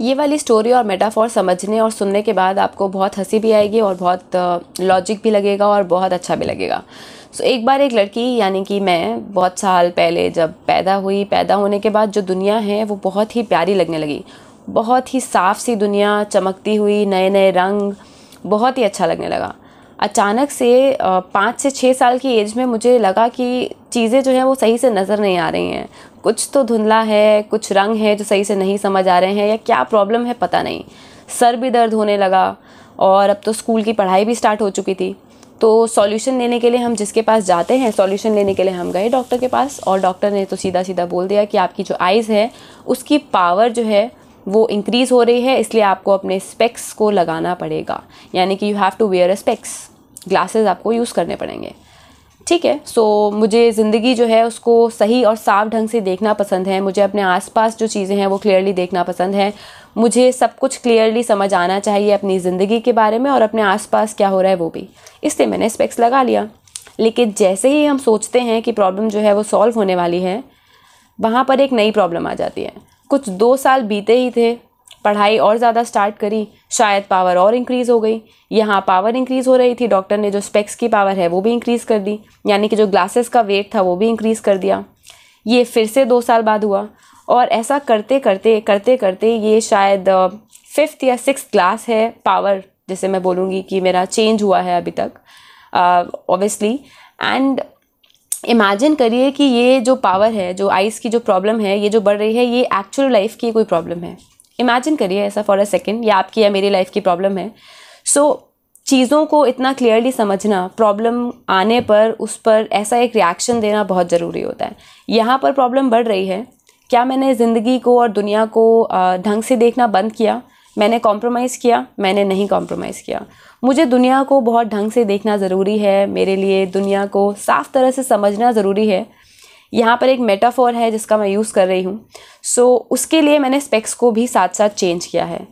ये वाली स्टोरी और मेटाफॉर समझने और सुनने के बाद आपको बहुत हंसी भी आएगी और बहुत लॉजिक भी लगेगा और बहुत अच्छा भी लगेगा सो so, एक बार एक लड़की यानी कि मैं बहुत साल पहले जब पैदा हुई पैदा होने के बाद जो दुनिया है वो बहुत ही प्यारी लगने लगी बहुत ही साफ़ सी दुनिया चमकती हुई नए नए रंग बहुत ही अच्छा लगने लगा अचानक से पाँच से छः साल की एज में मुझे लगा कि चीज़ें जो हैं वो सही से नज़र नहीं आ रही हैं कुछ तो धुंधला है कुछ रंग है जो सही से नहीं समझ आ रहे हैं या क्या प्रॉब्लम है पता नहीं सर भी दर्द होने लगा और अब तो स्कूल की पढ़ाई भी स्टार्ट हो चुकी थी तो सॉल्यूशन लेने के लिए हम जिसके पास जाते हैं सॉल्यूशन लेने के लिए हम गए डॉक्टर के पास और डॉक्टर ने तो सीधा सीधा बोल दिया कि आपकी जो आइज़ है उसकी पावर जो है वो इंक्रीज़ हो रही है इसलिए आपको अपने स्पेक्स को लगाना पड़ेगा यानी कि you have to wear a specs glasses आपको यूज़ करने पड़ेंगे ठीक है सो so, मुझे ज़िंदगी जो है उसको सही और साफ ढंग से देखना पसंद है मुझे अपने आसपास जो चीज़ें हैं वो क्लियरली देखना पसंद है मुझे सब कुछ क्लियरली समझ आना चाहिए अपनी ज़िंदगी के बारे में और अपने आसपास क्या हो रहा है वो भी इसलिए मैंने स्पेक्स लगा लिया लेकिन जैसे ही हम सोचते हैं कि प्रॉब्लम जो है वो सॉल्व होने वाली है वहाँ पर एक नई प्रॉब्लम आ जाती है कुछ दो साल बीते ही थे पढ़ाई और ज़्यादा स्टार्ट करी शायद पावर और इंक्रीज़ हो गई यहाँ पावर इंक्रीज़ हो रही थी डॉक्टर ने जो स्पेक्स की पावर है वो भी इंक्रीज़ कर दी यानी कि जो ग्लासेस का वेट था वो भी इंक्रीज़ कर दिया ये फिर से दो साल बाद हुआ और ऐसा करते करते करते करते ये शायद फिफ्थ या सिक्स क्लास है पावर जैसे मैं बोलूँगी कि मेरा चेंज हुआ है अभी तक ऑब्वियसली एंड इमेजिन करिए कि ये जो पावर है जो आइस की जो प्रॉब्लम है ये जो बढ़ रही है ये एक्चुअल लाइफ की कोई प्रॉब्लम है इमेजिन करिए ऐसा फॉर अ सेकेंड या आपकी या मेरी लाइफ की प्रॉब्लम है सो so, चीज़ों को इतना क्लियरली समझना प्रॉब्लम आने पर उस पर ऐसा एक रिएक्शन देना बहुत ज़रूरी होता है यहाँ पर प्रॉब्लम बढ़ रही है क्या मैंने ज़िंदगी को और दुनिया को ढंग से देखना बंद किया मैंने कॉम्प्रोमाइज़ किया मैंने नहीं कॉम्प्रोमाइज़ किया मुझे दुनिया को बहुत ढंग से देखना ज़रूरी है मेरे लिए दुनिया को साफ तरह से समझना ज़रूरी है यहाँ पर एक मेटाफोर है जिसका मैं यूज़ कर रही हूँ सो so, उसके लिए मैंने स्पेक्स को भी साथ साथ चेंज किया है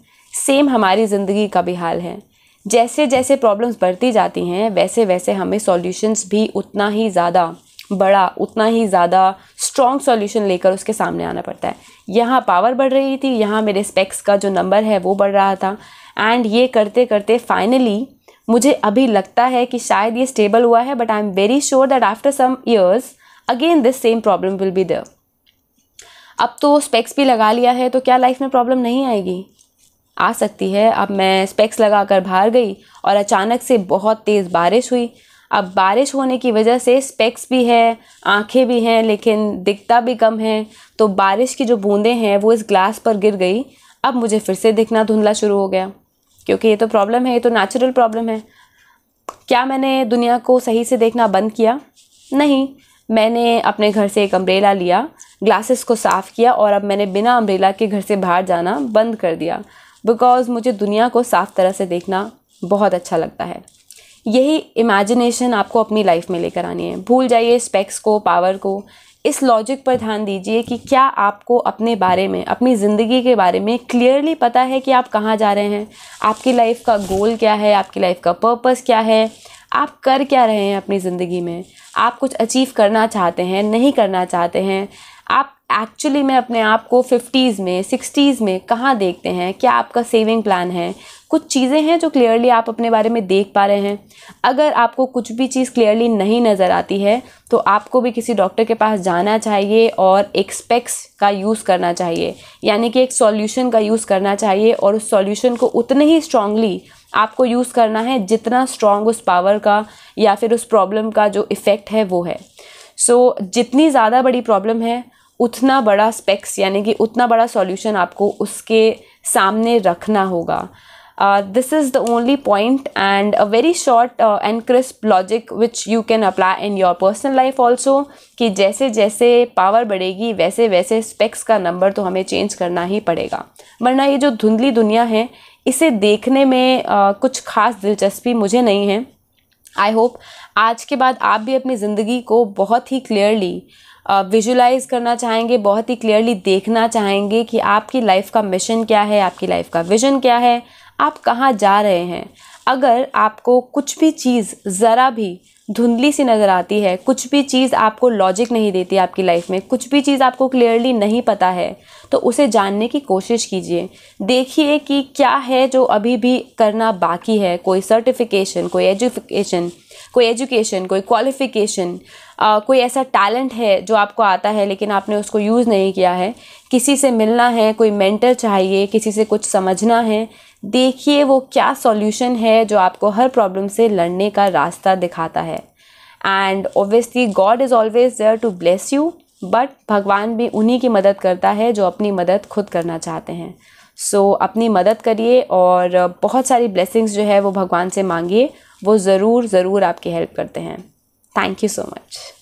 सेम हमारी ज़िंदगी का भी हाल है जैसे जैसे प्रॉब्लम्स बढ़ती जाती हैं वैसे वैसे हमें सॉल्यूशंस भी उतना ही ज़्यादा बड़ा उतना ही ज़्यादा स्ट्रॉन्ग सॉल्यूशन लेकर उसके सामने आना पड़ता है यहाँ पावर बढ़ रही थी यहाँ मेरे स्पेक्स का जो नंबर है वो बढ़ रहा था एंड ये करते करते फाइनली मुझे अभी लगता है कि शायद ये स्टेबल हुआ है but I am very sure that after some years again this same problem will be there अब तो स्पेक्स भी लगा लिया है तो क्या लाइफ में प्रॉब्लम नहीं आएगी आ सकती है अब मैं स्पेक्स लगा कर बाहर गई और अचानक से बहुत तेज़ बारिश हुई अब बारिश होने की वजह से स्पेक्स भी है आंखें भी हैं लेकिन दिखता भी कम है तो बारिश की जो बूंदें हैं वो इस ग्लास पर गिर गई अब मुझे फिर से दिखना धुंधला शुरू हो गया क्योंकि ये तो प्रॉब्लम है ये तो नेचुरल प्रॉब्लम है क्या मैंने दुनिया को सही से देखना बंद किया नहीं मैंने अपने घर से एक अम्ब्रेला लिया ग्लासेस को साफ़ किया और अब मैंने बिना अम्ब्रेला के घर से बाहर जाना बंद कर दिया बिकॉज़ मुझे दुनिया को साफ़ तरह से देखना बहुत अच्छा लगता है यही इमेजिनेशन आपको अपनी लाइफ में लेकर आनी है भूल जाइए स्पेक्स को पावर को इस लॉजिक पर ध्यान दीजिए कि क्या आपको अपने बारे में अपनी ज़िंदगी के बारे में क्लियरली पता है कि आप कहाँ जा रहे हैं आपकी लाइफ का गोल क्या है आपकी लाइफ का पर्पस क्या है आप कर क्या रहे हैं अपनी ज़िंदगी में आप कुछ अचीव करना चाहते हैं नहीं करना चाहते हैं आप एक्चुअली में अपने आप को फिफ्टीज़ में सिक्सटीज़ में कहाँ देखते हैं क्या आपका सेविंग प्लान है कुछ चीज़ें हैं जो क्लियरली आप अपने बारे में देख पा रहे हैं अगर आपको कुछ भी चीज़ क्लियरली नहीं नज़र आती है तो आपको भी किसी डॉक्टर के पास जाना चाहिए और एक स्पेक्स का यूज़ करना चाहिए यानी कि एक सॉल्यूशन का यूज़ करना चाहिए और उस सॉल्यूशन को उतने ही स्ट्रांगली आपको यूज़ करना है जितना स्ट्रांग उस पावर का या फिर उस प्रॉब्लम का जो इफ़ेक्ट है वो है सो so, जितनी ज़्यादा बड़ी प्रॉब्लम है उतना बड़ा स्पेक्स यानी कि उतना बड़ा सॉल्यूशन आपको उसके सामने रखना होगा this is the only point and a very short and crisp logic which you can apply in your personal life also कि जैसे जैसे पावर बढ़ेगी वैसे वैसे स्पेक्स का नंबर तो हमें चेंज करना ही पड़ेगा वरना ये जो धुंधली दुनिया है इसे देखने में uh, कुछ खास दिलचस्पी मुझे नहीं है आई होप आज के बाद आप भी अपनी ज़िंदगी को बहुत ही क्लियरली विजुलाइज करना चाहेंगे बहुत ही क्लियरली देखना चाहेंगे कि आपकी लाइफ का मिशन क्या है आपकी लाइफ का विजन क्या है आप कहाँ जा रहे हैं अगर आपको कुछ भी चीज़ ज़रा भी धुंधली सी नज़र आती है कुछ भी चीज़ आपको लॉजिक नहीं देती आपकी लाइफ में कुछ भी चीज़ आपको क्लियरली नहीं पता है तो उसे जानने की कोशिश कीजिए देखिए कि क्या है जो अभी भी करना बाकी है कोई सर्टिफिकेशन कोई एजुकेशन कोई एजुकेशन कोई क्वालिफिकेशन कोई ऐसा टैलेंट है जो आपको आता है लेकिन आपने उसको यूज़ नहीं किया है किसी से मिलना है कोई मेंटर चाहिए किसी से कुछ समझना है देखिए वो क्या सॉल्यूशन है जो आपको हर प्रॉब्लम से लड़ने का रास्ता दिखाता है and obviously god is always there to bless you but भगवान भी उन्हीं की मदद करता है जो अपनी मदद खुद करना चाहते हैं सो so, अपनी मदद करिए और बहुत सारी ब्लेसिंग्स जो है वो भगवान से मांगिए वो ज़रूर ज़रूर आपकी हेल्प करते हैं थैंक यू सो मच